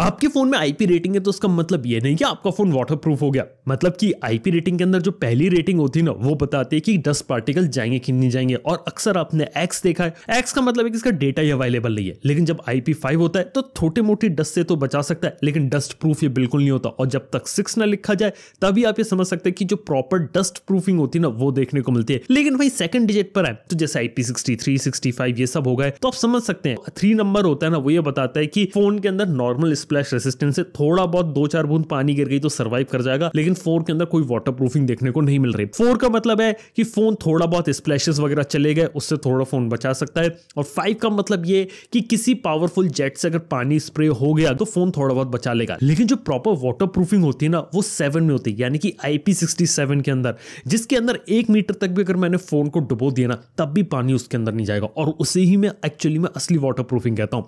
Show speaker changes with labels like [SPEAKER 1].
[SPEAKER 1] आपके फोन में IP rating है तो उसका मतलब ये नहीं कि आपका फोन वाटरप्रूफ हो गया मतलब कि आईपी रेटिंग के अंदर जो पहली रेटिंग होती है ना वो बताती है कि डस्ट पार्टिकल जाएंगे कि नहीं जाएंगे और अक्सर आपने एक्स देखा है एक्स का मतलब है कि इसका डेटा ही अवेलेबल नहीं है लेकिन जब आईपी फाइव होता है तो छोटे मोटी डस्ट से तो बचा सकता है लेकिन डस्ट प्रूफ ये बिल्कुल नहीं होता और जब तक सिक्स ना लिखा जाए तभी आप ये समझ सकते हैं कि जो प्रॉपर डस्ट प्रूफिंग होती है ना वो देखने को मिलती है लेकिन भाई सेकंड डिजिट पर है तो जैसे IP sixty three sixty five ये सब हो गए तो आप समझ सकते हैं थ्री नंबर होता है ना वो ये बताता है कि फोन के अंदर नॉर्मल स्प्लैश रेसिस्टेंस है थोड़ा बहुत दो चार बूंद पानी गिर गई तो सर्वाइव कर जाएगा लेकिन फोर के अंदर कोई वाटर प्रूफिंग देखने को नहीं मिल रही फोर का मतलब है कि फोन थोड़ा बहुत स्प्लैशेस वगैरह चले गए उससे थोड़ा फोन बचा सकता है और फाइव का मतलब ये कि किसी पावरफुल जेट से अगर पानी स्प्रे हो गया तो फोन थोड़ा बहुत बचा लेगा लेकिन जो प्रॉपर वाटर प्रूफिंग होती है ना वो सेवन में होती है यानी कि आईपी के अंदर जिसके अंदर एक मीटर तक भी अगर मैंने फोन को डुबो दिया ना तब भी पानी उसके अंदर नहीं जाएगा और उसे ही मैं एक्चुअली में असली वाटर प्रूफिंग कहता हूँ